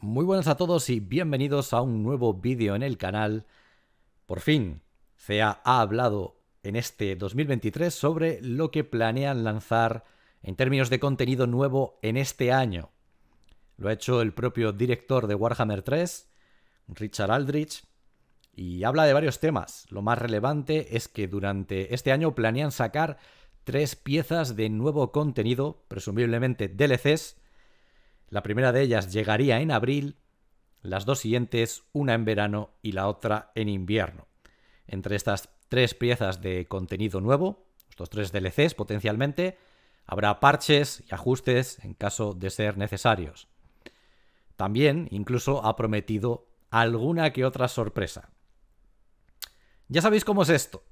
Muy buenas a todos y bienvenidos a un nuevo vídeo en el canal. Por fin, CEA ha hablado en este 2023 sobre lo que planean lanzar en términos de contenido nuevo en este año. Lo ha hecho el propio director de Warhammer 3, Richard Aldrich, y habla de varios temas. Lo más relevante es que durante este año planean sacar tres piezas de nuevo contenido, presumiblemente DLCs, la primera de ellas llegaría en abril, las dos siguientes una en verano y la otra en invierno. Entre estas tres piezas de contenido nuevo, estos tres DLCs potencialmente, habrá parches y ajustes en caso de ser necesarios. También incluso ha prometido alguna que otra sorpresa. Ya sabéis cómo es esto.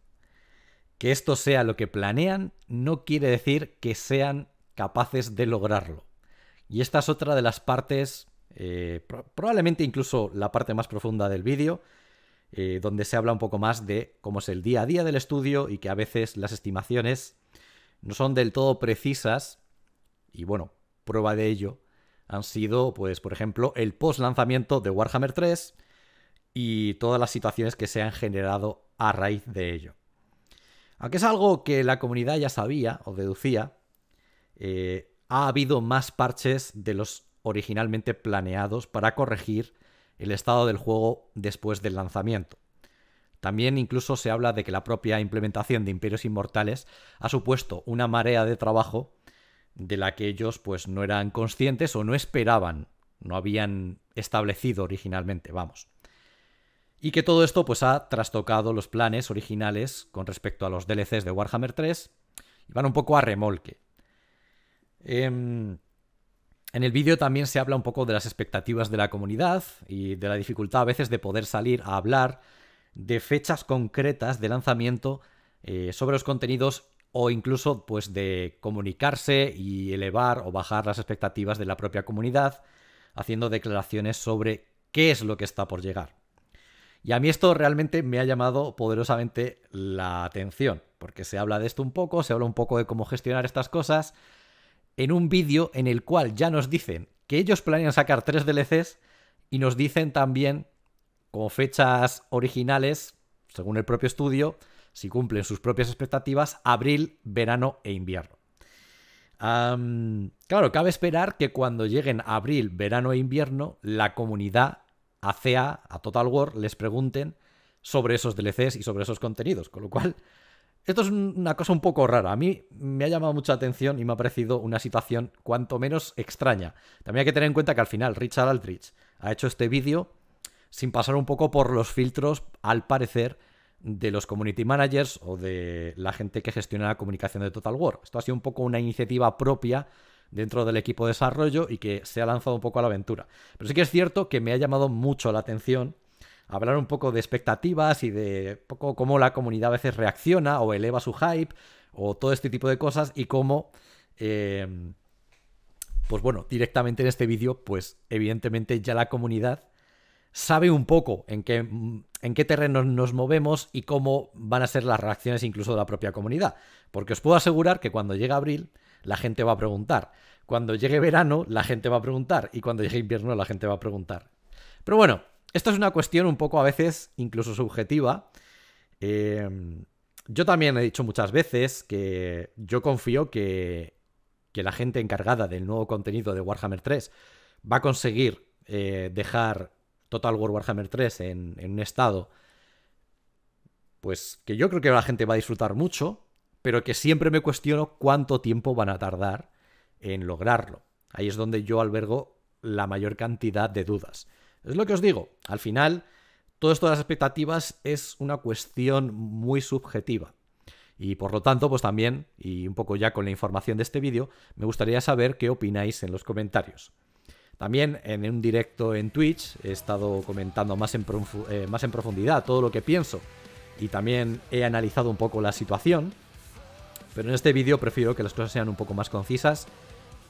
Que esto sea lo que planean no quiere decir que sean capaces de lograrlo. Y esta es otra de las partes, eh, probablemente incluso la parte más profunda del vídeo, eh, donde se habla un poco más de cómo es el día a día del estudio y que a veces las estimaciones no son del todo precisas. Y bueno, prueba de ello han sido, pues, por ejemplo, el post lanzamiento de Warhammer 3 y todas las situaciones que se han generado a raíz de ello. Aunque es algo que la comunidad ya sabía o deducía, eh, ha habido más parches de los originalmente planeados para corregir el estado del juego después del lanzamiento. También incluso se habla de que la propia implementación de Imperios Inmortales ha supuesto una marea de trabajo de la que ellos pues no eran conscientes o no esperaban, no habían establecido originalmente, vamos. Y que todo esto pues ha trastocado los planes originales con respecto a los DLCs de Warhammer 3 y van un poco a remolque. Em, en el vídeo también se habla un poco de las expectativas de la comunidad y de la dificultad a veces de poder salir a hablar de fechas concretas de lanzamiento eh, sobre los contenidos o incluso pues de comunicarse y elevar o bajar las expectativas de la propia comunidad haciendo declaraciones sobre qué es lo que está por llegar. Y a mí esto realmente me ha llamado poderosamente la atención, porque se habla de esto un poco, se habla un poco de cómo gestionar estas cosas, en un vídeo en el cual ya nos dicen que ellos planean sacar tres DLCs y nos dicen también como fechas originales, según el propio estudio, si cumplen sus propias expectativas, abril, verano e invierno. claro, cabe esperar que cuando lleguen abril, verano e invierno, la comunidad ACA, a Total War, les pregunten sobre esos DLCs y sobre esos contenidos, con lo cual esto es una cosa un poco rara. A mí me ha llamado mucha atención y me ha parecido una situación cuanto menos extraña. También hay que tener en cuenta que al final Richard Aldrich ha hecho este vídeo sin pasar un poco por los filtros, al parecer, de los community managers o de la gente que gestiona la comunicación de Total War. Esto ha sido un poco una iniciativa propia dentro del equipo de desarrollo y que se ha lanzado un poco a la aventura. Pero sí que es cierto que me ha llamado mucho la atención hablar un poco de expectativas y de poco cómo la comunidad a veces reacciona o eleva su hype o todo este tipo de cosas y cómo... Em, pues bueno, directamente en este vídeo, pues evidentemente ya la comunidad sabe un poco en qué, en qué terrenos nos movemos y cómo van a ser las reacciones incluso de la propia comunidad. Porque os puedo asegurar que cuando llegue abril, la gente va a preguntar. Cuando llegue verano, la gente va a preguntar. Y cuando llegue invierno, la gente va a preguntar. Pero bueno, esto es una cuestión un poco a veces incluso subjetiva. Eh, yo también he dicho muchas veces que yo confío que, la gente encargada del nuevo contenido de Warhammer 3 va a conseguir eh, dejar Total War Warhammer 3 en, un estado pues que yo creo que la gente va a disfrutar mucho, pero que siempre me cuestiono cuánto tiempo van a tardar en lograrlo. Ahí es donde yo albergo la mayor cantidad de dudas. Es lo que os digo, al final, todas esto las expectativas es una cuestión muy subjetiva. Y por lo tanto, pues también, y un poco ya con la información de este vídeo, me gustaría saber qué opináis en los comentarios. También en un directo en Twitch he estado comentando más en, eh, más en profundidad todo lo que pienso y también he analizado un poco la situación, pero en este vídeo prefiero que las cosas sean un poco más concisas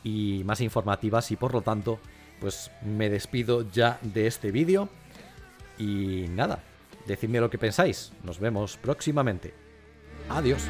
y más informativas y por lo tanto pues me despido ya de este vídeo. Y nada, decidme lo que pensáis. Nos vemos próximamente. Adiós.